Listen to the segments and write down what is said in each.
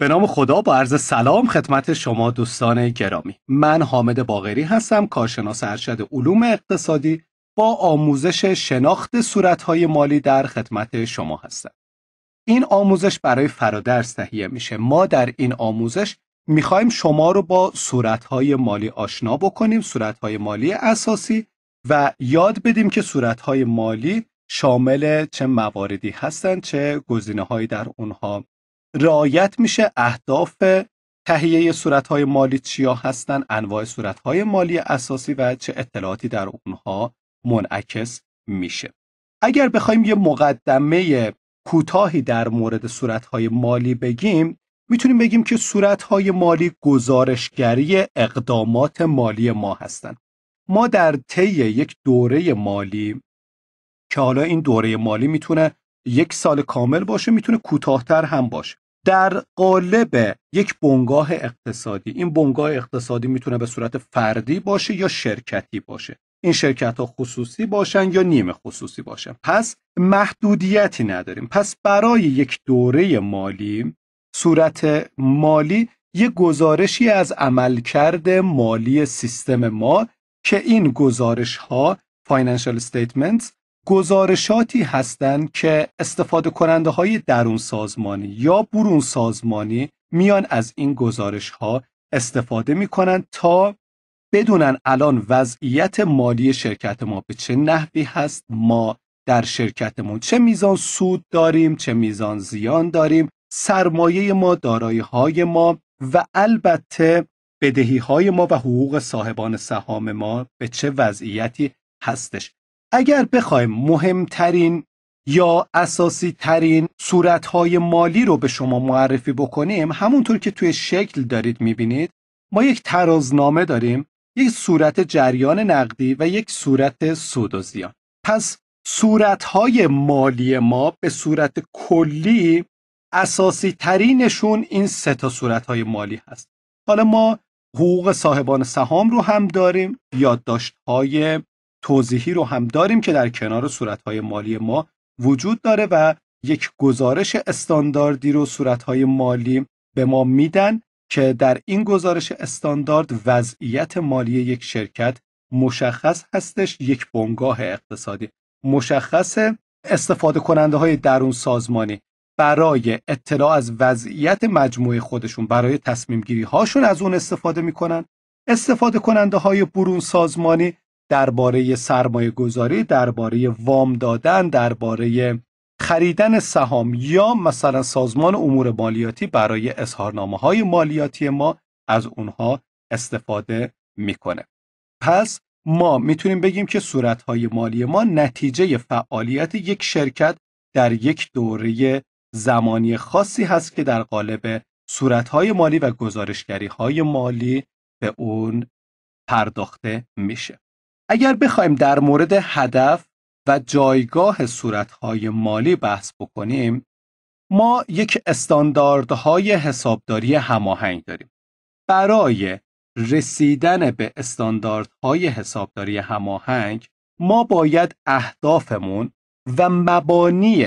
به نام خدا با عرض سلام خدمت شما دوستان گرامی من حامد باغری هستم کارشناس ارشد علوم اقتصادی با آموزش شناخت صورتهای مالی در خدمت شما هستم این آموزش برای فرادرس تهیه میشه ما در این آموزش میخوایم شما رو با صورتهای مالی آشنا بکنیم صورتهای مالی اساسی و یاد بدیم که صورتهای مالی شامل چه مواردی هستند چه گزینه‌هایی در اونها رایت میشه اهداف تهیه صورتهای مالی چیا هستن انواع صورتهای مالی اساسی و چه اطلاعاتی در اونها منعکس میشه اگر بخوایم یه مقدمه کوتاهی در مورد صورتهای مالی بگیم میتونیم بگیم که صورتهای مالی گزارشگری اقدامات مالی ما هستند ما در طی یک دوره مالی که حالا این دوره مالی میتونه یک سال کامل باشه میتونه کوتاهتر هم باشه در قالب یک بنگاه اقتصادی این بنگاه اقتصادی میتونه به صورت فردی باشه یا شرکتی باشه این شرکت ها خصوصی باشن یا نیمه خصوصی باشن پس محدودیتی نداریم پس برای یک دوره مالی صورت مالی یه گزارشی از عملکرد مالی سیستم ما که این گزارش ها financial statements گزارشاتی هستند که استفاده کننده های درون سازمانی یا برون سازمانی میان از این گزارش ها استفاده می کنند تا بدونن الان وضعیت مالی شرکت ما به چه نحوی هست ما در شرکتمون چه میزان سود داریم چه میزان زیان داریم سرمایه ما دارایی های ما و البته بدهی های ما و حقوق صاحبان سهام ما به چه وضعیتی هستش اگر بخوایم مهمترین یا اساسی ترین صورتهای مالی رو به شما معرفی بکنیم همونطور که توی شکل دارید میبینید ما یک ترازنامه داریم یک صورت جریان نقدی و یک صورت سود و زیان پس صورتهای مالی ما به صورت کلی اساسی ترینشون این سه تا صورتهای مالی هست حالا ما حقوق صاحبان سهام رو هم داریم های، توضیحی رو هم داریم که در کنار صورتهای مالی ما وجود داره و یک گزارش استانداردی رو صورتهای مالی به ما میدن که در این گزارش استاندارد وضعیت مالی یک شرکت مشخص هستش یک بنگاه اقتصادی مشخص استفاده کننده های درون سازمانی برای اطلاع از وضعیت مجموعه خودشون برای تصمیم گیری هاشون از اون استفاده میکنن استفاده کننده های برون سازمانی درباره سرمایه گذاری درباره وام دادن درباره خریدن سهام یا مثلا سازمان امور مالیاتی برای اظهارنامه های مالیاتی ما از اونها استفاده میکنه پس ما میتونیم بگیم که صورتهای مالی ما نتیجه فعالیت یک شرکت در یک دوره زمانی خاصی هست که در قالب صورتهای مالی و گزارشگری های مالی به اون پرداخته میشه. اگر بخوایم در مورد هدف و جایگاه صورتهای مالی بحث بکنیم ما یک استانداردهای حسابداری هماهنگ داریم برای رسیدن به استانداردهای حسابداری هماهنگ ما باید اهدافمون و مبانی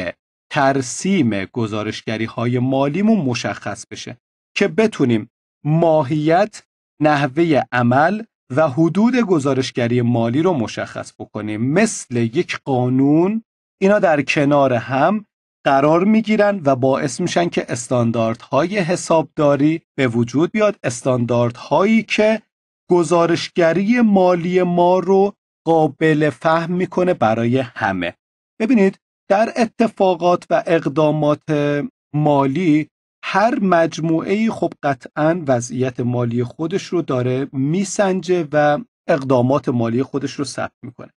ترسیم گزارشگری های مالیمون مشخص بشه که بتونیم ماهیت، نحوه عمل و حدود گزارشگری مالی رو مشخص بکنیم مثل یک قانون اینا در کنار هم قرار میگیرن و باعث میشن که استانداردهای حسابداری به وجود بیاد استانداردهایی که گزارشگری مالی ما رو قابل فهم میکنه برای همه ببینید در اتفاقات و اقدامات مالی هر مجموعه خب قطعا وضعیت مالی خودش رو داره میسنجه و اقدامات مالی خودش رو ثبت میکنه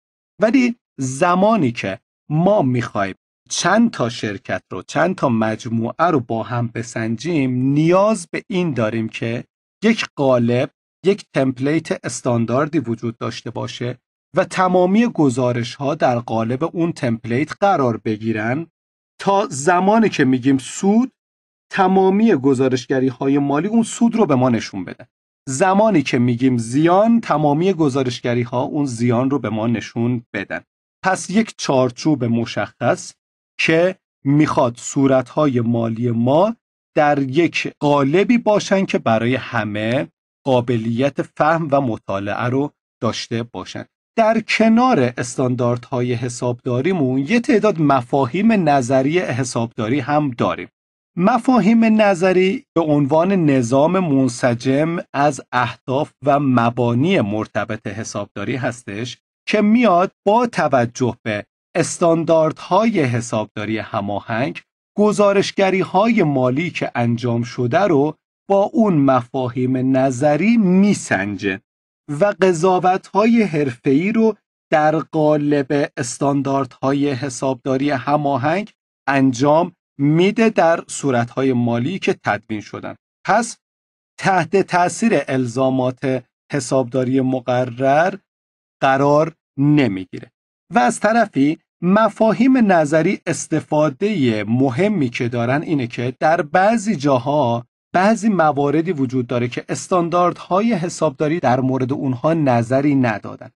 ولی زمانی که ما میخوایم چند تا شرکت رو چند تا مجموعه رو با هم بسنجیم نیاز به این داریم که یک قالب یک تمپلیت استانداردی وجود داشته باشه و تمامی گزارش ها در قالب اون تمپلیت قرار بگیرن تا زمانی که میگیم سود تمامی گزارشگری های مالی اون سود رو به ما نشون بدن زمانی که میگیم زیان تمامی گزارشگری ها اون زیان رو به ما نشون بدن پس یک چارچوب مشخص که میخواد صورت های مالی ما در یک قالبی باشن که برای همه قابلیت فهم و مطالعه رو داشته باشن در کنار استانداردهای حسابداریمون یه تعداد مفاهیم نظری حسابداری هم داریم مفاهیم نظری به عنوان نظام منسجم از اهداف و مبانی مرتبط حسابداری هستش که میاد با توجه به استانداردهای حسابداری هماهنگ گزارشگری های مالی که انجام شده رو با اون مفاهیم نظری میسنجه و قضاوت های حرفه‌ای رو در قالب استانداردهای حسابداری هماهنگ انجام میده در صورتهای مالی که تدوین شدن پس تحت تاثیر الزامات حسابداری مقرر قرار نمیگیره و از طرفی مفاهیم نظری استفاده مهمی که دارن اینه که در بعضی جاها بعضی مواردی وجود داره که استانداردهای حسابداری در مورد اونها نظری ندادن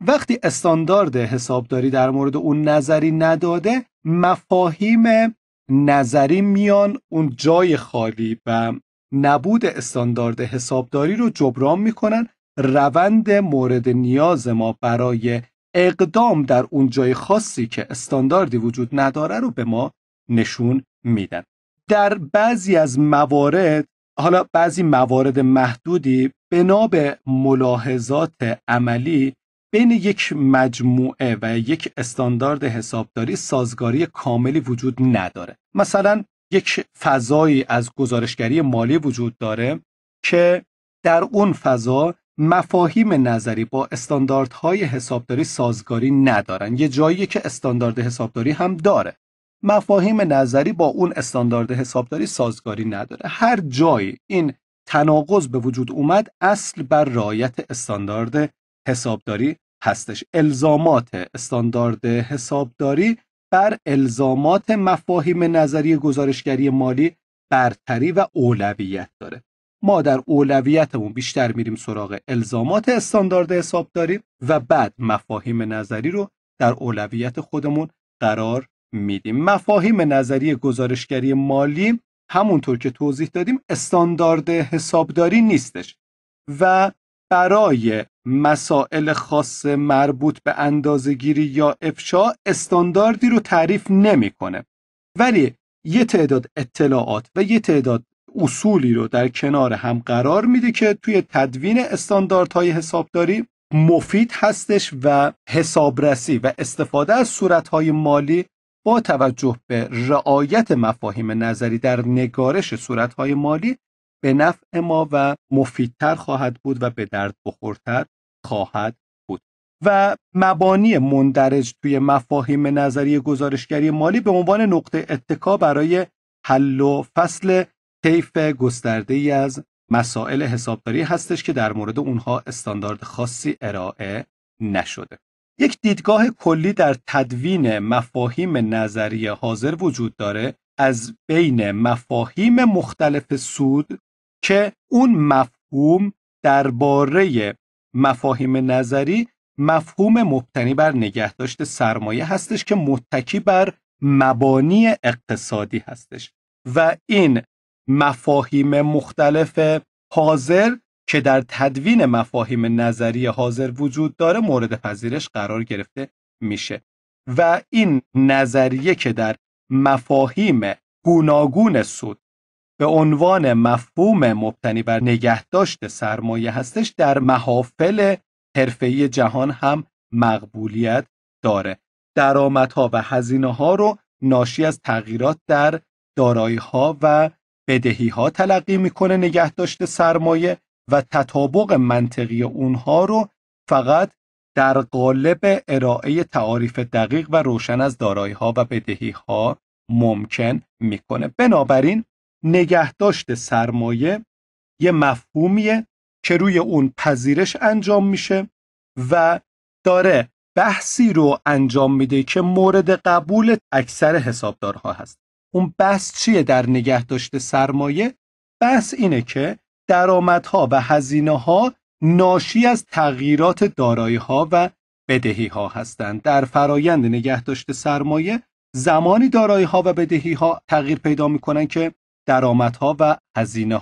وقتی استاندارد حسابداری در مورد اون نظری نداده مفاهیم نظری میان اون جای خالی و نبود استاندارد حسابداری رو جبران میکنن روند مورد نیاز ما برای اقدام در اون جای خاصی که استانداردی وجود نداره رو به ما نشون میدن در بعضی از موارد حالا بعضی موارد محدودی بنا به ملاحظات عملی بین یک مجموعه و یک استاندارد حسابداری سازگاری کاملی وجود نداره مثلا یک فضایی از گزارشگری مالی وجود داره که در اون فضا مفاهیم نظری با استانداردهای حسابداری سازگاری ندارن یه جایی که استاندارد حسابداری هم داره مفاهیم نظری با اون استاندارد حسابداری سازگاری نداره هر جایی این تناقض به وجود اومد اصل بر رعایت استاندارد حسابداری هستش الزامات استاندارد حسابداری بر الزامات مفاهیم نظری گزارشگری مالی برتری و اولویت داره ما در اولویتمون بیشتر میریم سراغ الزامات استاندارد حسابداری و بعد مفاهیم نظری رو در اولویت خودمون قرار میدیم مفاهیم نظری گزارشگری مالی همونطور که توضیح دادیم استاندارد حسابداری نیستش و برای مسائل خاص مربوط به اندازگیری یا افشا استانداردی رو تعریف نمیکنه ولی یه تعداد اطلاعات و یه تعداد اصولی رو در کنار هم قرار میده که توی تدوین استانداردهای حسابداری مفید هستش و حسابرسی و استفاده از صورتهای مالی با توجه به رعایت مفاهیم نظری در نگارش صورتهای مالی به نفع ما و مفیدتر خواهد بود و به درد بخورتر خواهد بود و مبانی مندرج توی مفاهیم نظری گزارشگری مالی به عنوان نقطه اتکا برای حل و فصل طیف گسترده ای از مسائل حسابداری هستش که در مورد اونها استاندارد خاصی ارائه نشده. یک دیدگاه کلی در تدوین مفاهیم نظری حاضر وجود داره از بین مفاهیم مختلف سود که اون مفهوم درباره مفاهیم نظری مفهوم مبتنی بر نگهداشت سرمایه هستش که متکی بر مبانی اقتصادی هستش و این مفاهیم مختلف حاضر که در تدوین مفاهیم نظری حاضر وجود داره مورد پذیرش قرار گرفته میشه و این نظریه که در مفاهیم گوناگون سود به عنوان مفهوم مبتنی بر نگهداشت سرمایه هستش در محافل حرفه‌ای جهان هم مقبولیت داره درآمدها و هزینه ها رو ناشی از تغییرات در دارایی ها و بدهی ها تلقی میکنه نگهداشت سرمایه و تطابق منطقی اونها رو فقط در قالب ارائه تعاریف دقیق و روشن از دارایی ها و بدهی ها ممکن میکنه بنابراین نگهداشت سرمایه یه مفهومیه که روی اون پذیرش انجام میشه و داره بحثی رو انجام میده که مورد قبول اکثر حسابدارها هست اون بحث چیه در نگهداشت سرمایه بحث اینه که درآمدها و هزینه ها ناشی از تغییرات دارایی ها و بدهی ها هستند در فرایند نگهداشت سرمایه زمانی دارایی ها و بدهی ها تغییر پیدا میکنن که درآمدها و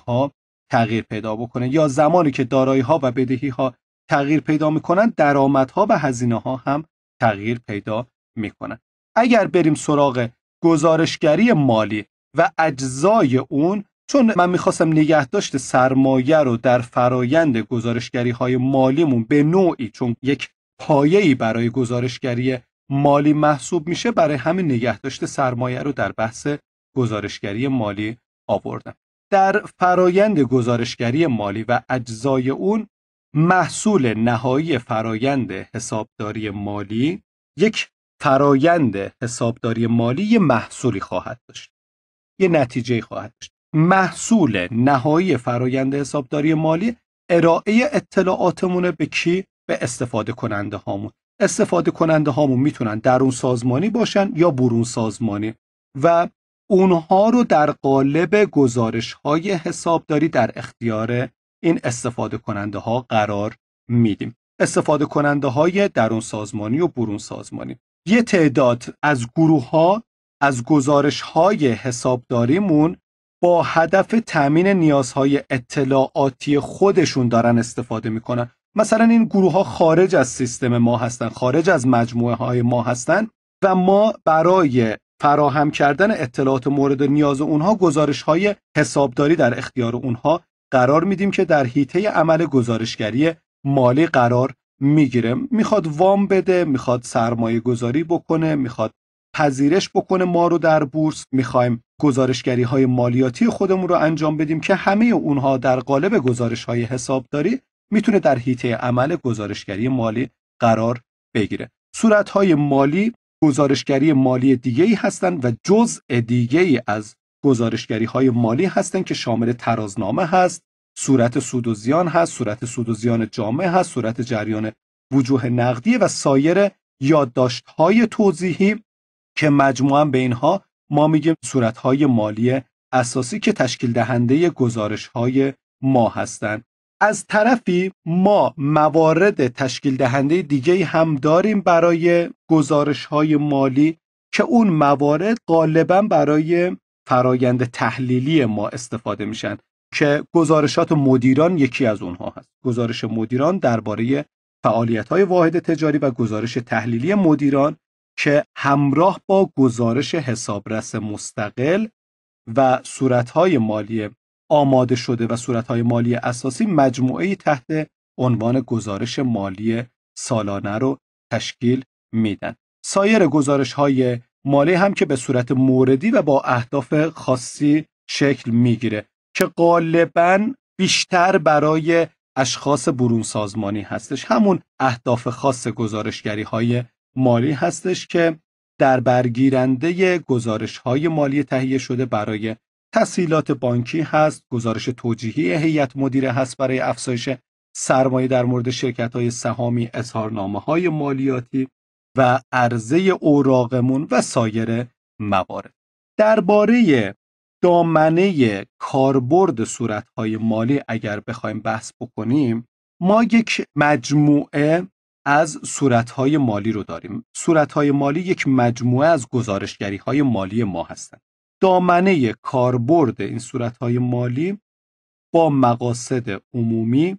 ها تغییر پیدا بکنه یا زمانی که دارایی ها و بدهی ها تغییر پیدا میکنن درآمدها و هزینه ها هم تغییر پیدا میکنن اگر بریم سراغ گزارشگری مالی و اجزای اون چون من میخواستم نگهداشت سرمایه رو در فرایند گزارشگری های مالیمون به نوعی چون یک پایه‌ای برای گزارشگری مالی محسوب میشه برای همین نگهداشت سرمایه رو در بحث گزارشگری مالی آوردم در فرایند گزارشگری مالی و اجزای اون محصول نهایی فرایند حسابداری مالی یک فرایند حسابداری مالی یه محصولی خواهد داشت یه نتیجه خواهد داشت محصول نهایی فرایند حسابداری مالی ارائه اطلاعاتمونه به کی به استفاده کننده هامون استفاده کننده هامون میتونن درون سازمانی باشن یا برون سازمانی و اونها رو در قالب گزارش های حسابداری در اختیار این استفاده کننده ها قرار میدیم استفاده کننده های درون سازمانی و برون سازمانی یه تعداد از گروه ها از گزارش های حسابداریمون با هدف تامین نیازهای اطلاعاتی خودشون دارن استفاده میکنن مثلا این گروه ها خارج از سیستم ما هستن خارج از مجموعه های ما هستن و ما برای فراهم کردن اطلاعات مورد نیاز اونها گزارش های حسابداری در اختیار اونها قرار میدیم که در حیطه عمل گزارشگری مالی قرار میگیره میخواد وام بده میخواد سرمایه گذاری بکنه میخواد پذیرش بکنه ما رو در بورس میخوایم گزارشگری های مالیاتی خودمون رو انجام بدیم که همه اونها در قالب گزارش های حسابداری میتونه در حیطه عمل گزارشگری مالی قرار بگیره صورت های مالی گزارشگری مالی دیگه ای هستند و جزء ای از گزارشگری های مالی هستند که شامل ترازنامه هست صورت سود و زیان هست صورت سود و زیان جامع هست صورت جریان وجوه نقدی و سایر یادداشت های توضیحی که مجموعا به اینها ما میگیم صورت های مالی اساسی که تشکیل دهنده گزارش های ما هستند از طرفی ما موارد تشکیل دهنده دیگه هم داریم برای گزارش های مالی که اون موارد غالبا برای فرایند تحلیلی ما استفاده میشن که گزارشات مدیران یکی از اونها هست گزارش مدیران درباره فعالیت های واحد تجاری و گزارش تحلیلی مدیران که همراه با گزارش حسابرس مستقل و های مالی آماده شده و صورتهای مالی اساسی مجموعه تحت عنوان گزارش مالی سالانه رو تشکیل میدن. سایر گزارش های مالی هم که به صورت موردی و با اهداف خاصی شکل میگیره که غالبا بیشتر برای اشخاص برون سازمانی هستش همون اهداف خاص گزارشگری های مالی هستش که در برگیرنده گزارش های مالی تهیه شده برای تسهیلات بانکی هست گزارش توجیهی هیئت مدیره هست برای افزایش سرمایه در مورد شرکت های سهامی اظهارنامه های مالیاتی و عرضه اوراقمون و سایر موارد درباره دامنه کاربرد صورت های مالی اگر بخوایم بحث بکنیم ما یک مجموعه از صورت های مالی رو داریم صورت های مالی یک مجموعه از گزارشگری های مالی ما هستند دامنه کاربرد این صورتهای مالی با مقاصد عمومی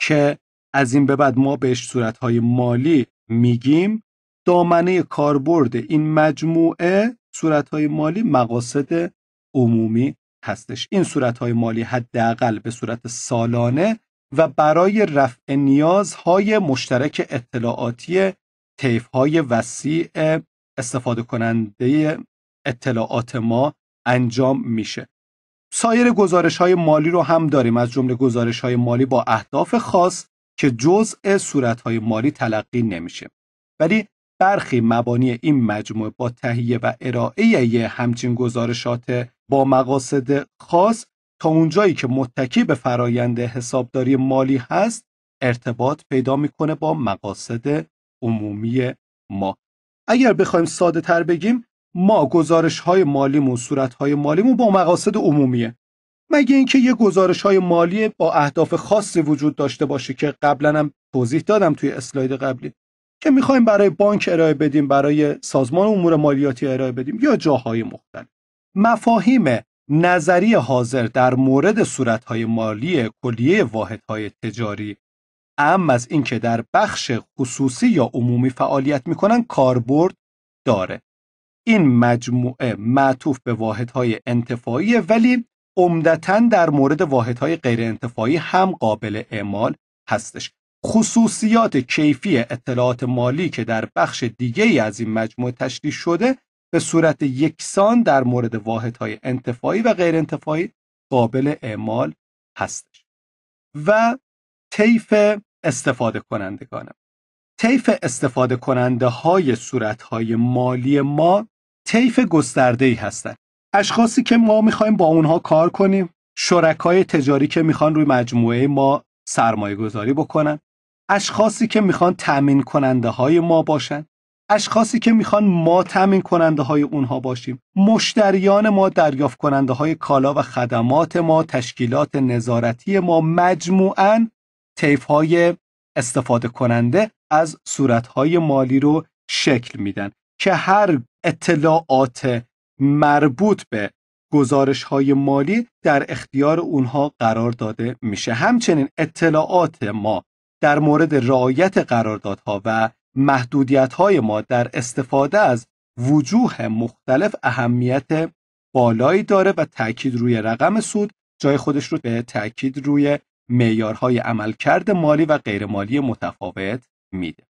که از این به بعد ما بهش صورتهای مالی میگیم دامنه کاربرد این مجموعه صورتهای مالی مقاصد عمومی هستش این صورتهای مالی حداقل به صورت سالانه و برای رفع نیازهای مشترک اطلاعاتی های وسیع استفاده کننده اطلاعات ما انجام میشه سایر گزارش های مالی رو هم داریم از جمله گزارش های مالی با اهداف خاص که جزء صورت های مالی تلقی نمیشه ولی برخی مبانی این مجموعه با تهیه و ارائه همچین گزارشات با مقاصد خاص تا اونجایی که متکی به فرایند حسابداری مالی هست ارتباط پیدا میکنه با مقاصد عمومی ما اگر بخوایم ساده تر بگیم ما گزارش های مالیمون صورت های مالیمون با مقاصد عمومیه مگه اینکه یه گزارش های مالی با اهداف خاصی وجود داشته باشه که قبلا هم توضیح دادم توی اسلاید قبلی که میخوایم برای بانک ارائه بدیم برای سازمان امور مالیاتی ارائه بدیم یا جاهای مختلف مفاهیم نظری حاضر در مورد صورتهای مالی کلیه واحدهای تجاری اهم از اینکه در بخش خصوصی یا عمومی فعالیت میکنن کاربرد داره این مجموعه معطوف به واحدهای انتفاعی ولی عمدتا در مورد واحدهای غیر انتفاعی هم قابل اعمال هستش خصوصیات کیفی اطلاعات مالی که در بخش دیگه ای از این مجموعه تشریح شده به صورت یکسان در مورد واحدهای انتفاعی و غیر انتفاعی قابل اعمال هستش و طیف استفاده کنندگانم طیف استفاده کننده های صورت های مالی ما طیف گسترده‌ای هستند اشخاصی که ما میخوایم با اونها کار کنیم شرکای تجاری که میخوان روی مجموعه ما سرمایه گذاری بکنن اشخاصی که میخوان تأمین کننده های ما باشن اشخاصی که میخوان ما تأمین کننده های اونها باشیم مشتریان ما دریافت کننده های کالا و خدمات ما تشکیلات نظارتی ما مجموعاً طیف های استفاده کننده از صورت های مالی رو شکل میدن که هر اطلاعات مربوط به گزارش های مالی در اختیار اونها قرار داده میشه همچنین اطلاعات ما در مورد رعایت قراردادها و محدودیت های ما در استفاده از وجوه مختلف اهمیت بالایی داره و تاکید روی رقم سود جای خودش رو به تاکید روی معیارهای عملکرد مالی و غیرمالی متفاوت میده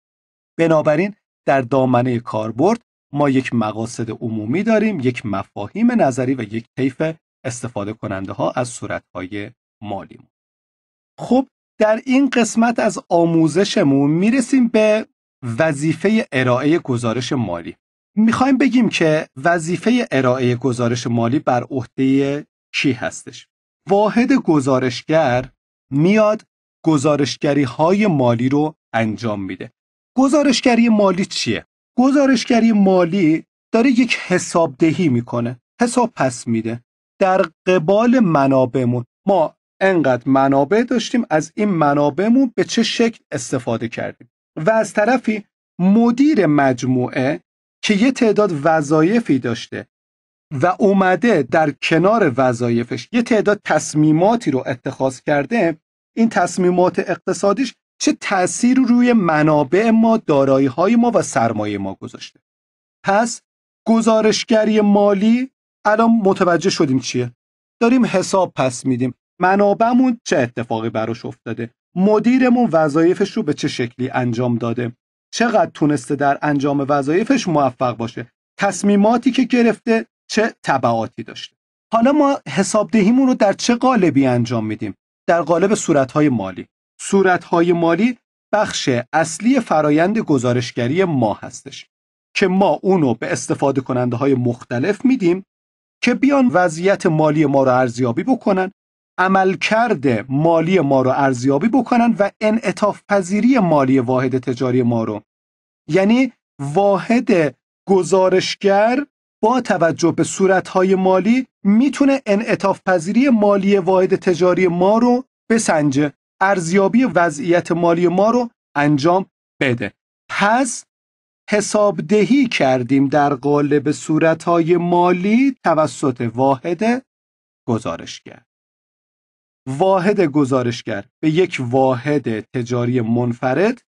بنابراین در دامنه کاربرد ما یک مقاصد عمومی داریم یک مفاهیم نظری و یک طیف استفاده کننده ها از های مالی خب در این قسمت از آموزشمون میرسیم به وظیفه ارائه گزارش مالی میخوایم بگیم که وظیفه ارائه گزارش مالی بر عهده کی هستش واحد گزارشگر میاد گزارشگری های مالی رو انجام میده گزارشگری مالی چیه گزارشگری مالی داره یک حسابدهی میکنه حساب پس میده در قبال منابعمون ما انقدر منابع داشتیم از این منابعمون به چه شکل استفاده کردیم و از طرفی مدیر مجموعه که یه تعداد وظایفی داشته و اومده در کنار وظایفش یه تعداد تصمیماتی رو اتخاذ کرده این تصمیمات اقتصادیش چه تأثیر روی منابع ما، دارایی های ما و سرمایه ما گذاشته. پس گزارشگری مالی الان متوجه شدیم چیه؟ داریم حساب پس میدیم. منابعمون چه اتفاقی براش افتاده؟ مدیرمون وظایفش رو به چه شکلی انجام داده؟ چقدر تونسته در انجام وظایفش موفق باشه؟ تصمیماتی که گرفته چه تبعاتی داشته؟ حالا ما حسابدهیمون رو در چه قالبی انجام میدیم؟ در قالب صورتهای مالی. صورتهای مالی بخش اصلی فرایند گزارشگری ما هستش که ما اونو به استفاده کننده های مختلف میدیم که بیان وضعیت مالی ما را ارزیابی بکنن عملکرد مالی ما را ارزیابی بکنن و انعطاف پذیری مالی واحد تجاری ما رو یعنی واحد گزارشگر با توجه به صورتهای مالی میتونه انعطاف پذیری مالی واحد تجاری ما رو بسنجه ارزیابی وضعیت مالی ما رو انجام بده پس حسابدهی کردیم در قالب صورتهای مالی توسط واحد گزارشگر واحد گزارشگر به یک واحد تجاری منفرد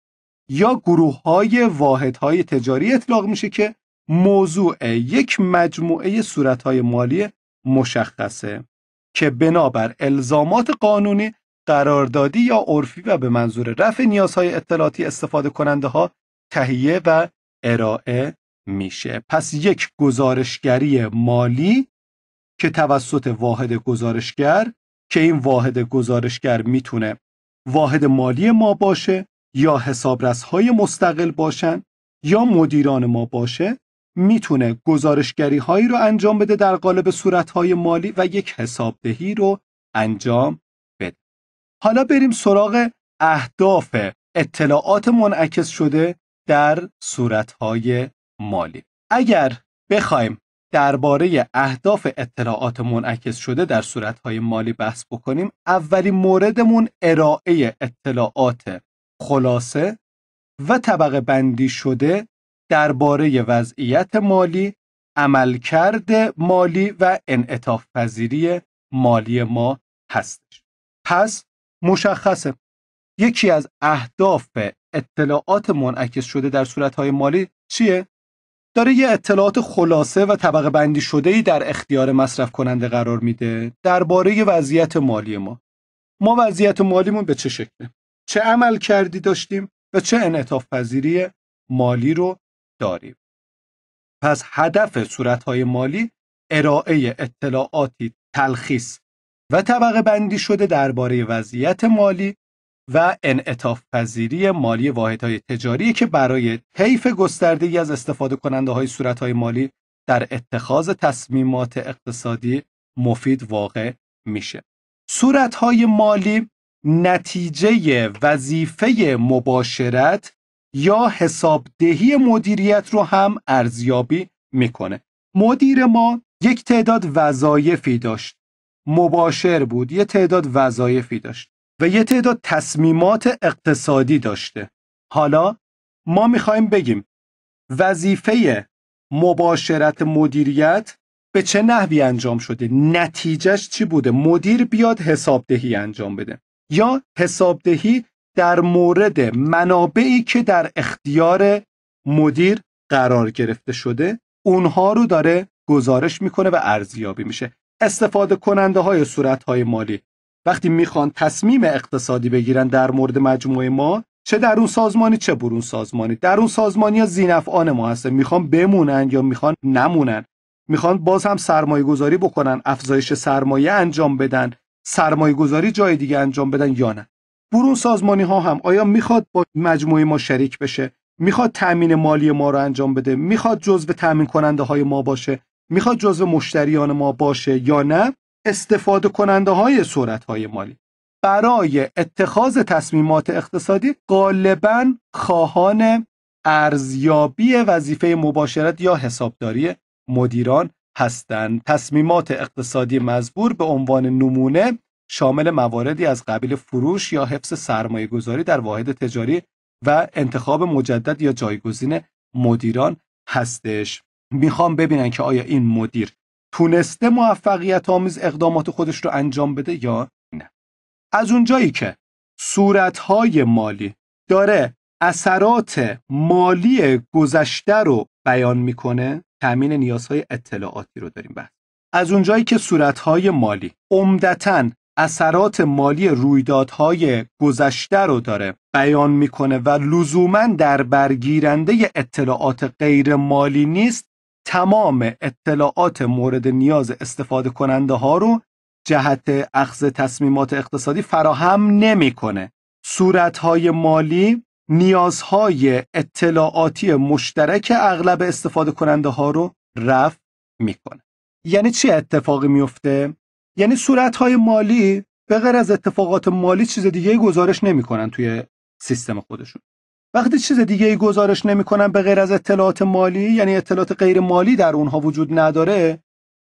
یا گروه های واحد های تجاری اطلاق میشه که موضوع یک مجموعه صورت های مالی مشخصه که بنابر الزامات قانونی قراردادی یا عرفی و به منظور رفع نیازهای اطلاعاتی استفاده کننده ها تهیه و ارائه میشه پس یک گزارشگری مالی که توسط واحد گزارشگر که این واحد گزارشگر میتونه واحد مالی ما باشه یا حسابرس های مستقل باشن یا مدیران ما باشه میتونه گزارشگری هایی رو انجام بده در قالب صورت های مالی و یک حسابدهی رو انجام حالا بریم سراغ اهداف اطلاعات منعکس شده در صورتهای مالی اگر بخوایم درباره اهداف اطلاعات منعکس شده در صورتهای مالی بحث بکنیم اولین موردمون ارائه اطلاعات خلاصه و طبق بندی شده درباره وضعیت مالی عملکرد مالی و انعطاف پذیری مالی ما هستش پس مشخصه یکی از اهداف اطلاعات منعکس شده در صورتهای مالی چیه؟ داره یه اطلاعات خلاصه و طبقه بندی شده ای در اختیار مصرف کننده قرار میده درباره وضعیت مالی ما. ما وضعیت مالیمون به چه شکله؟ چه عمل کردی داشتیم و چه انعطاف پذیری مالی رو داریم. پس هدف صورتهای مالی ارائه اطلاعاتی تلخیص و طبقه بندی شده درباره وضعیت مالی و پذیری مالی واحدهای تجاری که برای طیف گستردهی از استفاده کننده های های مالی در اتخاذ تصمیمات اقتصادی مفید واقع میشه. های مالی نتیجه وظیفه مباشرت یا حسابدهی مدیریت رو هم ارزیابی میکنه. مدیر ما یک تعداد وظایفی داشت مباشر بود یه تعداد وظایفی داشت و یه تعداد تصمیمات اقتصادی داشته حالا ما میخوایم بگیم وظیفه مباشرت مدیریت به چه نحوی انجام شده نتیجهش چی بوده مدیر بیاد حسابدهی انجام بده یا حسابدهی در مورد منابعی که در اختیار مدیر قرار گرفته شده اونها رو داره گزارش میکنه و ارزیابی میشه استفاده کننده های صورت های مالی وقتی میخوان تصمیم اقتصادی بگیرن در مورد مجموعه ما چه در اون سازمانی چه برون سازمانی در اون سازمانی یا آن ما هستن میخوان بمونن یا میخوان نمونن میخوان باز هم سرمایه گذاری بکنن افزایش سرمایه انجام بدن سرمایه گذاری جای دیگه انجام بدن یا نه برون سازمانی ها هم آیا میخواد با مجموعه ما شریک بشه میخواد تامین مالی ما رو انجام بده میخواد جزو تامین کننده های ما باشه میخواد جزو مشتریان ما باشه یا نه استفاده کننده های صورت های مالی برای اتخاذ تصمیمات اقتصادی غالبا خواهان ارزیابی وظیفه مباشرت یا حسابداری مدیران هستند تصمیمات اقتصادی مزبور به عنوان نمونه شامل مواردی از قبیل فروش یا حفظ سرمایه گذاری در واحد تجاری و انتخاب مجدد یا جایگزین مدیران هستش میخوام ببینن که آیا این مدیر تونسته موفقیت آمیز اقدامات خودش رو انجام بده یا نه از اونجایی که صورتهای مالی داره اثرات مالی گذشته رو بیان میکنه تامین نیازهای اطلاعاتی رو داریم بعد. از اونجایی که صورتهای مالی عمدتا اثرات مالی رویدادهای گذشته رو داره بیان میکنه و لزوما در برگیرنده اطلاعات غیر مالی نیست تمام اطلاعات مورد نیاز استفاده کننده ها رو جهت اخذ تصمیمات اقتصادی فراهم نمیکنه. صورت های مالی نیازهای اطلاعاتی مشترک اغلب استفاده کننده ها رو رفع میکنه. یعنی چه اتفاقی میفته؟ یعنی صورت های مالی به غیر از اتفاقات مالی چیز دیگه گزارش نمیکنن توی سیستم خودشون. وقتی چیز دیگه ای گزارش نمیکنن به غیر از اطلاعات مالی یعنی اطلاعات غیر مالی در اونها وجود نداره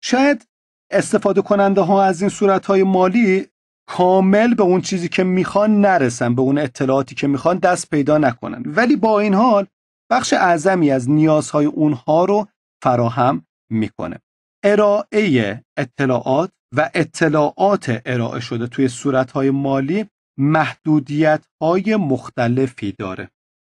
شاید استفاده کننده ها از این صورت های مالی کامل به اون چیزی که میخوان نرسن به اون اطلاعاتی که میخوان دست پیدا نکنن ولی با این حال بخش اعظمی از نیازهای اونها رو فراهم میکنه ارائه اطلاعات و اطلاعات ارائه شده توی صورتهای مالی محدودیت های مختلفی داره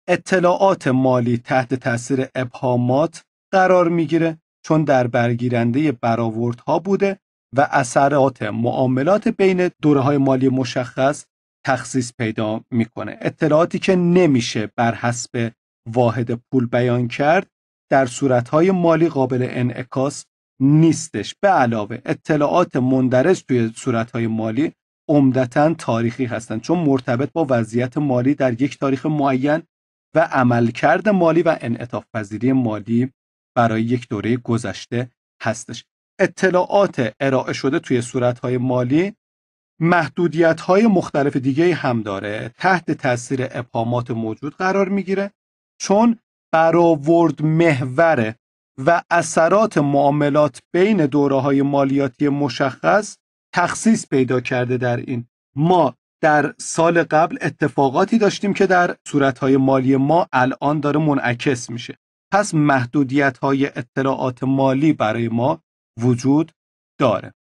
اطلاعات مالی تحت تاثیر ابهامات قرار میگیره چون در برگیرنده برآوردها بوده و اثرات معاملات بین دوره های مالی مشخص تخصیص پیدا میکنه اطلاعاتی که نمیشه بر حسب واحد پول بیان کرد در های مالی قابل انعکاس نیستش به علاوه اطلاعات مندرج توی های مالی عمدتا تاریخی هستند چون مرتبط با وضعیت مالی در یک تاریخ معین و عملکرد مالی و انعطاف پذیری مالی برای یک دوره گذشته هستش اطلاعات ارائه شده توی صورتهای مالی محدودیت های مختلف دیگه هم داره تحت تاثیر ابهامات موجود قرار میگیره چون برآورد محور و اثرات معاملات بین دوره های مالیاتی مشخص تخصیص پیدا کرده در این ما در سال قبل اتفاقاتی داشتیم که در صورتهای مالی ما الان داره منعکس میشه پس محدودیت های اطلاعات مالی برای ما وجود داره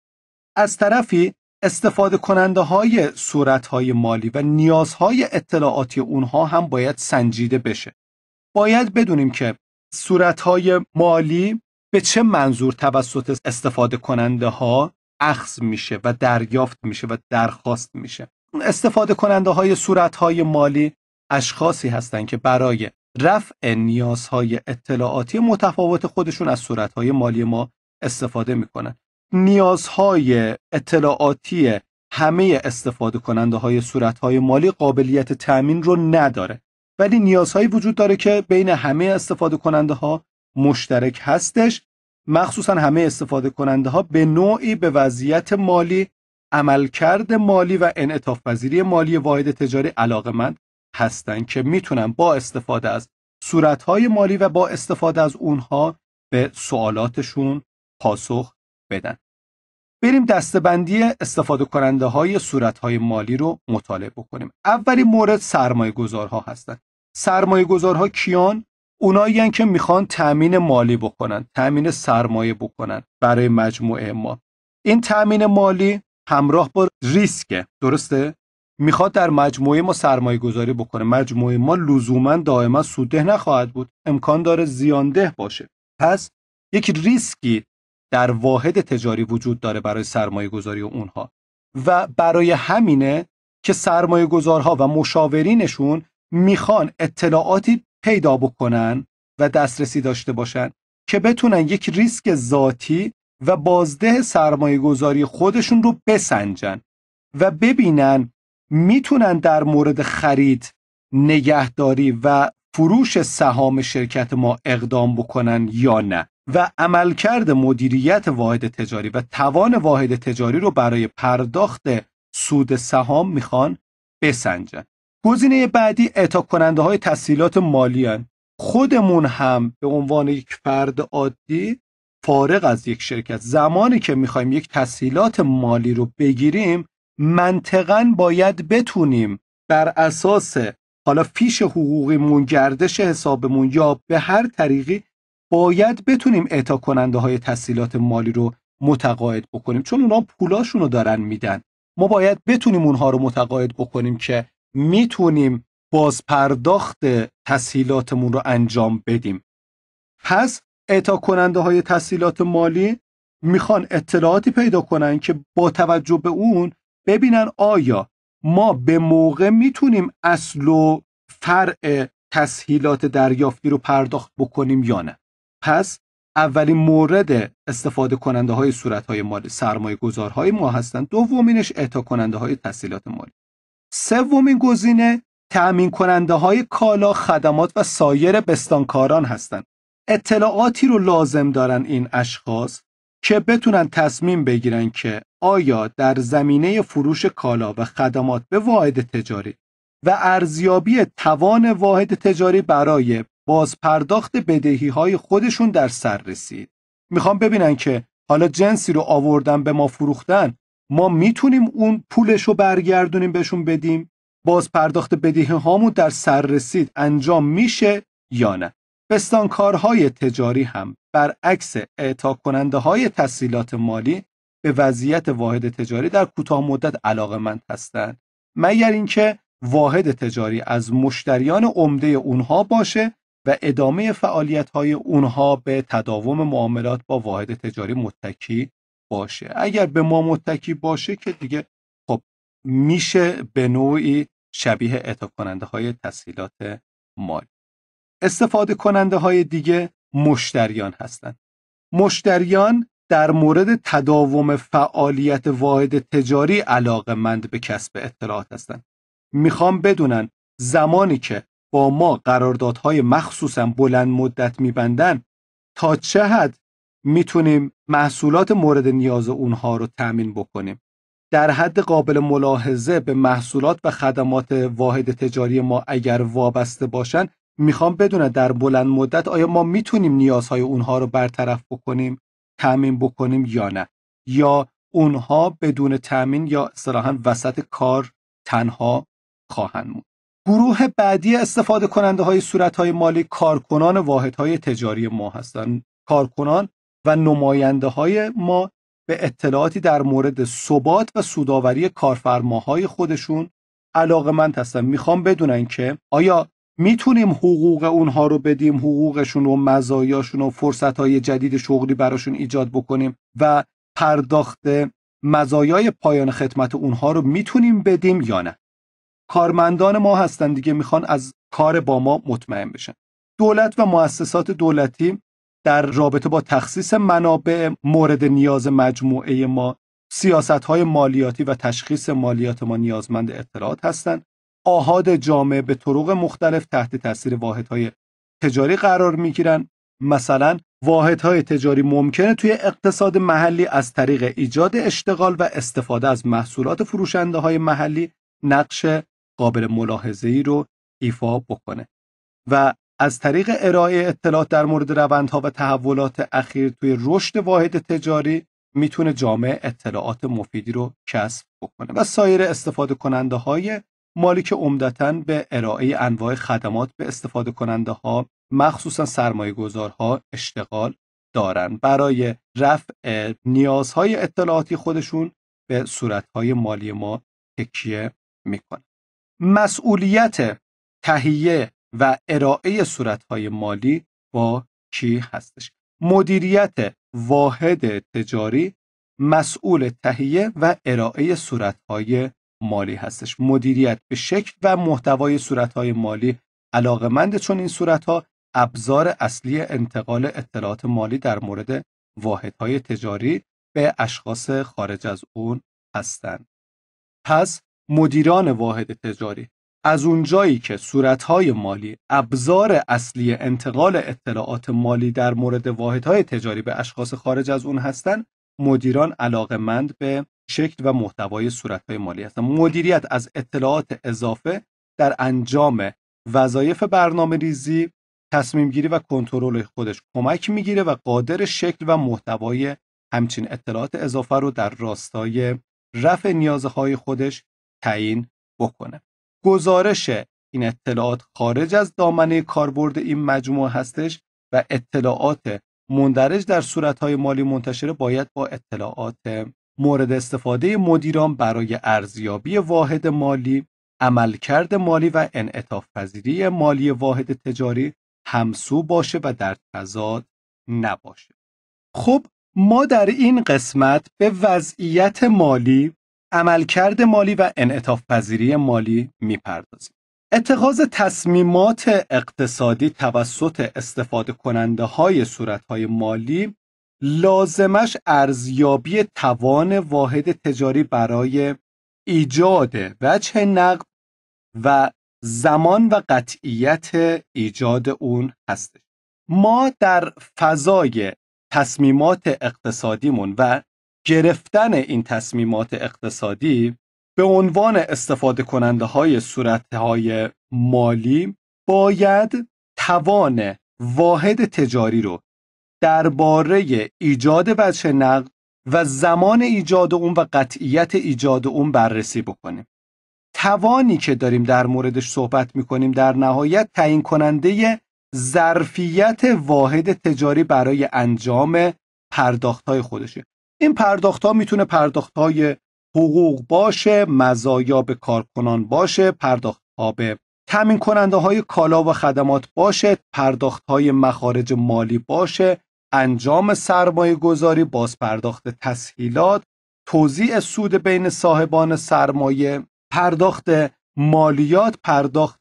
از طرفی استفاده کننده های صورت های مالی و نیازهای اطلاعاتی اونها هم باید سنجیده بشه باید بدونیم که صورت های مالی به چه منظور توسط استفاده کننده ها اخذ میشه و دریافت میشه و درخواست میشه استفاده کننده های صورت های مالی اشخاصی هستند که برای رفع نیازهای اطلاعاتی متفاوت خودشون از صورت های مالی ما استفاده میکنن نیازهای اطلاعاتی همه استفاده کننده های صورت های مالی قابلیت تأمین رو نداره ولی نیازهایی وجود داره که بین همه استفاده کننده ها مشترک هستش مخصوصا همه استفاده کننده ها به نوعی به وضعیت مالی عملکرد مالی و انعطافپذیری مالی واحد تجاری علاقمند هستند که میتونن با استفاده از صورتهای مالی و با استفاده از اونها به سوالاتشون پاسخ بدن. بریم دستبندی استفاده کننده های صورت های مالی رو مطالعه بکنیم. اولین مورد سرمایه گذارها هستن. سرمایه گذارها کیان؟ اونایی که میخوان تأمین مالی بکنن، تأمین سرمایه بکنن برای مجموعه ما. این تأمین مالی همراه با ریسکه درسته میخواد در مجموعه ما سرمایه گذاری بکنه مجموعه ما لزوما دائما سوده نخواهد بود امکان داره زیانده باشه پس یک ریسکی در واحد تجاری وجود داره برای سرمایه گذاری اونها و برای همینه که سرمایه گذارها و مشاورینشون میخوان اطلاعاتی پیدا بکنن و دسترسی داشته باشن که بتونن یک ریسک ذاتی و بازده سرمایه گذاری خودشون رو بسنجن و ببینن میتونن در مورد خرید نگهداری و فروش سهام شرکت ما اقدام بکنن یا نه و عملکرد مدیریت واحد تجاری و توان واحد تجاری رو برای پرداخت سود سهام میخوان بسنجن گزینه بعدی اعطا کننده های تسهیلات مالی هن. خودمون هم به عنوان یک فرد عادی فارغ از یک شرکت زمانی که میخوایم یک تسهیلات مالی رو بگیریم منطقا باید بتونیم بر اساس حالا فیش حقوقیمون گردش حسابمون یا به هر طریقی باید بتونیم اعطا کننده های تسهیلات مالی رو متقاعد بکنیم چون اونا پولاشون رو دارن میدن ما باید بتونیم اونها رو متقاعد بکنیم که میتونیم بازپرداخت پرداخت تسهیلاتمون رو انجام بدیم پس اعطا کننده های تسهیلات مالی میخوان اطلاعاتی پیدا کنن که با توجه به اون ببینن آیا ما به موقع میتونیم اصل و فرع تسهیلات دریافتی رو پرداخت بکنیم یا نه پس اولین مورد استفاده کننده های صورت های مالی سرمایه گذارهای ما هستند دومینش اعطا کننده های تسهیلات مالی سومین گزینه تأمین کننده های کالا خدمات و سایر بستانکاران هستند اطلاعاتی رو لازم دارن این اشخاص که بتونن تصمیم بگیرن که آیا در زمینه فروش کالا و خدمات به واحد تجاری و ارزیابی توان واحد تجاری برای بازپرداخت بدهی های خودشون در سر رسید. میخوام ببینن که حالا جنسی رو آوردن به ما فروختن ما میتونیم اون پولش رو برگردونیم بهشون بدیم؟ بازپرداخت بدهی هامون در سر رسید انجام میشه یا نه؟ پستانکارهای تجاری هم برعکس اعطا کننده های تسهیلات مالی به وضعیت واحد تجاری در کوتاه مدت علاقمند هستند مگر اینکه واحد تجاری از مشتریان عمده اونها باشه و ادامه فعالیت های اونها به تداوم معاملات با واحد تجاری متکی باشه اگر به ما متکی باشه که دیگه خب میشه به نوعی شبیه اعطا کننده های تسهیلات مالی استفاده کننده های دیگه مشتریان هستند. مشتریان در مورد تداوم فعالیت واحد تجاری علاقمند به کسب اطلاعات هستند. میخوام بدونن زمانی که با ما قراردادهای مخصوصا بلند مدت میبندن تا چه حد میتونیم محصولات مورد نیاز اونها رو تأمین بکنیم در حد قابل ملاحظه به محصولات و خدمات واحد تجاری ما اگر وابسته باشن میخوام بدونه در بلند مدت آیا ما میتونیم نیازهای اونها رو برطرف بکنیم تأمین بکنیم یا نه یا اونها بدون تأمین یا اصطلاحا وسط کار تنها خواهند موند گروه بعدی استفاده کننده های صورت های مالی کارکنان واحد های تجاری ما هستند کارکنان و نماینده های ما به اطلاعاتی در مورد ثبات و سوداوری کارفرماهای خودشون علاقه من هستم میخوام بدونن که آیا میتونیم حقوق اونها رو بدیم حقوقشون و مزایاشون و فرصتهای جدید شغلی براشون ایجاد بکنیم و پرداخت مزایای پایان خدمت اونها رو میتونیم بدیم یا نه کارمندان ما هستن دیگه میخوان از کار با ما مطمئن بشن دولت و مؤسسات دولتی در رابطه با تخصیص منابع مورد نیاز مجموعه ما سیاست های مالیاتی و تشخیص مالیات ما نیازمند اطلاعات هستند آهاد جامعه به طرق مختلف تحت تاثیر واحدهای تجاری قرار گیرن مثلا واحدهای تجاری ممکنه توی اقتصاد محلی از طریق ایجاد اشتغال و استفاده از محصولات فروشنده های محلی نقش قابل ملاحظه ای رو ایفا بکنه و از طریق ارائه اطلاعات در مورد روندها و تحولات اخیر توی رشد واحد تجاری میتونه جامعه اطلاعات مفیدی رو کسب بکنه و سایر استفاده کننده های مالی که عمدتا به ارائه انواع خدمات به استفاده کننده ها مخصوصا سرمایه گذارها اشتغال دارند برای رفع نیازهای اطلاعاتی خودشون به صورتهای مالی ما تکیه میکنه مسئولیت تهیه و ارائه صورتهای مالی با کی هستش مدیریت واحد تجاری مسئول تهیه و ارائه صورتهای مالی هستش مدیریت به شکل و محتوای صورتهای مالی علاقمند چون این صورتها ابزار اصلی انتقال اطلاعات مالی در مورد واحدهای تجاری به اشخاص خارج از اون هستند. پس مدیران واحد تجاری از اونجایی که صورتهای مالی ابزار اصلی انتقال اطلاعات مالی در مورد واحدهای تجاری به اشخاص خارج از اون هستند مدیران علاقمند به شکل و محتوای صورتهای مالی است مدیریت از اطلاعات اضافه در انجام وظایف برنامه ریزی تصمیم گیری و کنترل خودش کمک میگیره و قادر شکل و محتوای همچین اطلاعات اضافه رو در راستای رفع نیازهای خودش تعیین بکنه گزارش این اطلاعات خارج از دامنه کاربرد این مجموعه هستش و اطلاعات مندرج در صورتهای مالی منتشره باید با اطلاعات مورد استفاده مدیران برای ارزیابی واحد مالی، عملکرد مالی و انعطاف پذیری مالی واحد تجاری همسو باشه و در تضاد نباشه. خب ما در این قسمت به وضعیت مالی، عملکرد مالی و انعطاف پذیری مالی میپردازیم. اتخاذ تصمیمات اقتصادی توسط استفاده کننده های صورت های مالی لازمش ارزیابی توان واحد تجاری برای ایجاد وجه نقد و زمان و قطعیت ایجاد اون هستش ما در فضای تصمیمات اقتصادیمون و گرفتن این تصمیمات اقتصادی به عنوان استفاده کننده های صورت های مالی باید توان واحد تجاری رو درباره ایجاد بچه نقد و زمان ایجاد اون و قطعیت ایجاد اون بررسی بکنیم توانی که داریم در موردش صحبت میکنیم در نهایت تعیین کننده ظرفیت واحد تجاری برای انجام پرداخت های خودشه این پرداخت ها میتونه پرداخت های حقوق باشه مزایا به کارکنان باشه پرداخت ها به تمین کننده های کالا و خدمات باشه پرداخت های مخارج مالی باشه انجام سرمایه گذاری، بازپرداخت تسهیلات، توزیع سود بین صاحبان سرمایه، پرداخت مالیات، پرداخت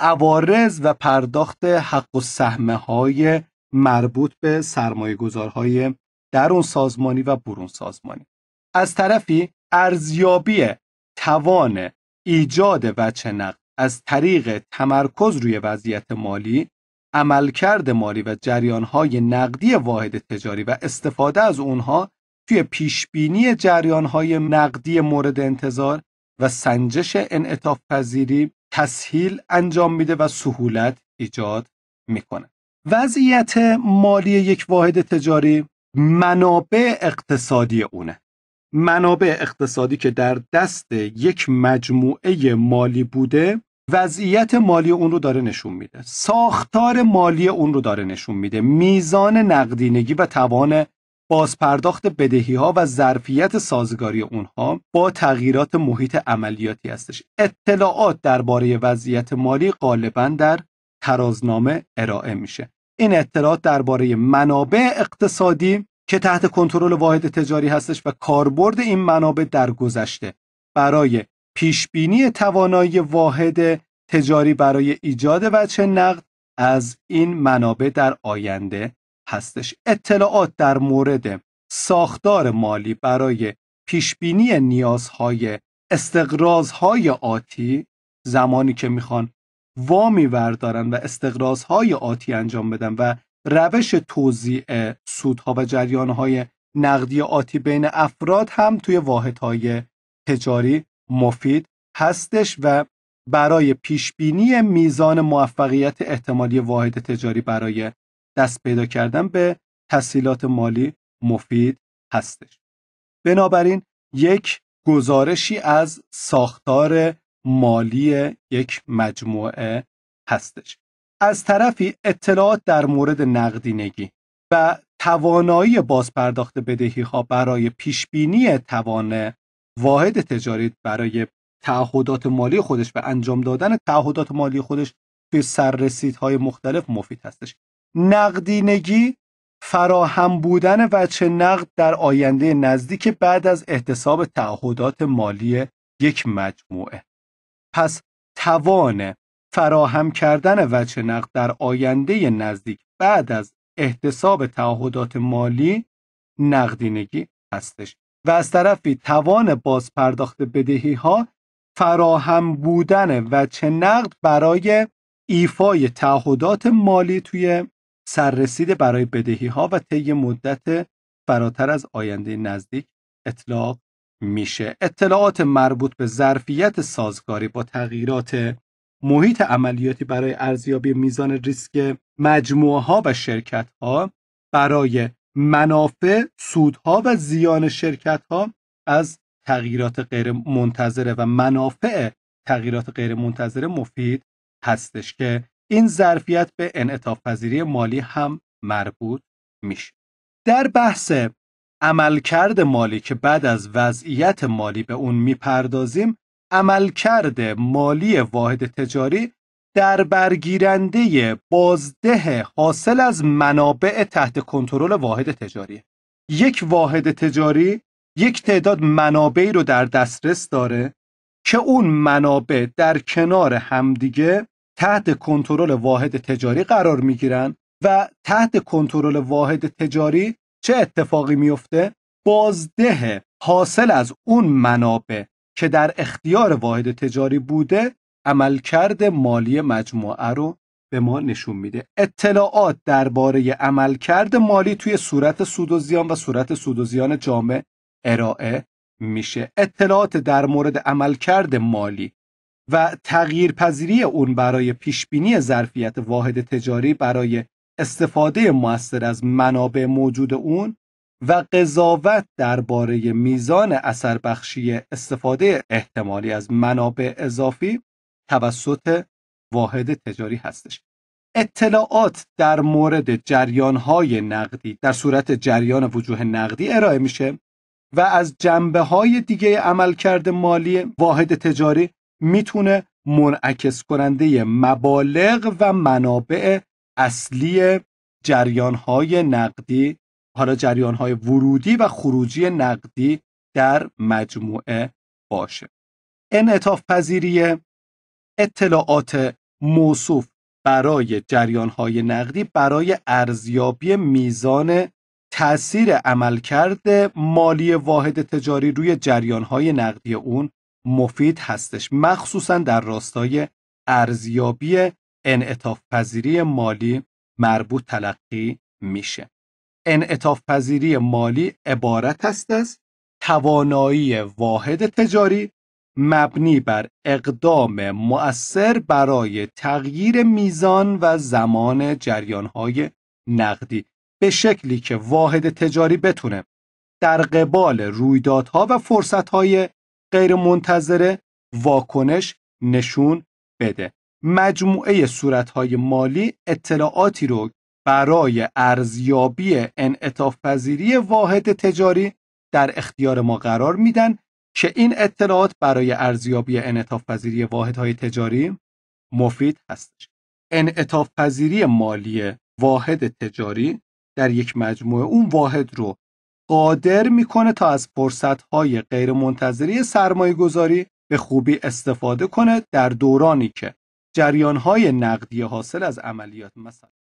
عوارض و پرداخت حق و سهمه های مربوط به سرمایه گذارهای درون سازمانی و برون سازمانی. از طرفی ارزیابی توان ایجاد وچه نقد از طریق تمرکز روی وضعیت مالی عملکرد مالی و جریانهای نقدی واحد تجاری و استفاده از اونها توی پیشبینی جریانهای نقدی مورد انتظار و سنجش انعطاف پذیری تسهیل انجام میده و سهولت ایجاد میکنه وضعیت مالی یک واحد تجاری منابع اقتصادی اونه منابع اقتصادی که در دست یک مجموعه مالی بوده وضعیت مالی اون رو داره نشون میده ساختار مالی اون رو داره نشون میده میزان نقدینگی و توان بازپرداخت بدهی ها و ظرفیت سازگاری اونها با تغییرات محیط عملیاتی هستش اطلاعات درباره وضعیت مالی غالبا در ترازنامه ارائه میشه این اطلاعات درباره منابع اقتصادی که تحت کنترل واحد تجاری هستش و کاربرد این منابع در گذشته برای پیشبینی توانایی واحد تجاری برای ایجاد وجه نقد از این منابع در آینده هستش اطلاعات در مورد ساختار مالی برای پیشبینی نیازهای استقرازهای آتی زمانی که میخوان وامی وردارن و استقرازهای آتی انجام بدن و روش توزیع سودها و جریانهای نقدی آتی بین افراد هم توی واحدهای تجاری مفید هستش و برای پیش بینی میزان موفقیت احتمالی واحد تجاری برای دست پیدا کردن به تسهیلات مالی مفید هستش بنابراین یک گزارشی از ساختار مالی یک مجموعه هستش از طرفی اطلاعات در مورد نقدینگی و توانایی بازپرداخت بدهی ها برای پیش بینی توان واحد تجاری برای تعهدات مالی خودش و انجام دادن تعهدات مالی خودش توی سررسیدهای مختلف مفید هستش نقدینگی فراهم بودن وچه نقد در آینده نزدیک بعد از احتساب تعهدات مالی یک مجموعه پس توان فراهم کردن وچه نقد در آینده نزدیک بعد از احتساب تعهدات مالی نقدینگی هستش و از طرفی توان باز پرداخت بدهی ها فراهم بودن و چه نقد برای ایفای تعهدات مالی توی سررسید برای بدهی ها و طی مدت فراتر از آینده نزدیک اطلاق میشه اطلاعات مربوط به ظرفیت سازگاری با تغییرات محیط عملیاتی برای ارزیابی میزان ریسک مجموعه ها و شرکت ها برای منافع، سودها و زیان شرکتها از تغییرات غیر منتظره و منافع تغییرات غیر منتظره مفید هستش که این ظرفیت به انعطاف پذیری مالی هم مربوط میشه در بحث عملکرد مالی که بعد از وضعیت مالی به اون میپردازیم عملکرد مالی واحد تجاری در برگیرنده بازده حاصل از منابع تحت کنترل واحد تجاری یک واحد تجاری یک تعداد منابعی رو در دسترس داره که اون منابع در کنار همدیگه تحت کنترل واحد تجاری قرار گیرن و تحت کنترل واحد تجاری چه اتفاقی میفته بازده حاصل از اون منابع که در اختیار واحد تجاری بوده عملکرد مالی مجموعه رو به ما نشون میده اطلاعات درباره عملکرد مالی توی صورت سود و زیان و صورت سود و زیان جامع ارائه میشه اطلاعات در مورد عملکرد مالی و پذیری اون برای پیشبینی ظرفیت واحد تجاری برای استفاده موثر از منابع موجود اون و قضاوت درباره میزان اثر بخشی استفاده احتمالی از منابع اضافی توسط واحد تجاری هستش اطلاعات در مورد جریانهای نقدی در صورت جریان وجوه نقدی ارائه میشه و از جنبه های دیگه عملکرد مالی واحد تجاری میتونه منعکس کننده مبالغ و منابع اصلی های نقدی حالا های ورودی و خروجی نقدی در مجموعه باشه انعطاف پذیری اطلاعات موصوف برای جریانهای نقدی برای ارزیابی میزان تأثیر عملکرد مالی واحد تجاری روی جریانهای نقدی اون مفید هستش مخصوصا در راستای ارزیابی انعطاف پذیری مالی مربوط تلقی میشه انعطاف پذیری مالی عبارت است از توانایی واحد تجاری مبنی بر اقدام مؤثر برای تغییر میزان و زمان جریانهای نقدی به شکلی که واحد تجاری بتونه در قبال رویدادها و فرصتهای غیرمنتظره واکنش نشون بده مجموعه صورتهای مالی اطلاعاتی رو برای ارزیابی انعطاف پذیری واحد تجاری در اختیار ما قرار میدن که این اطلاعات برای ارزیابی انعطاف پذیری واحدهای تجاری مفید هستش. انعطاف پذیری مالی واحد تجاری در یک مجموعه اون واحد رو قادر میکنه تا از غیر غیرمنتظری سرمایه گذاری به خوبی استفاده کنه در دورانی که های نقدی حاصل از عملیات مثلا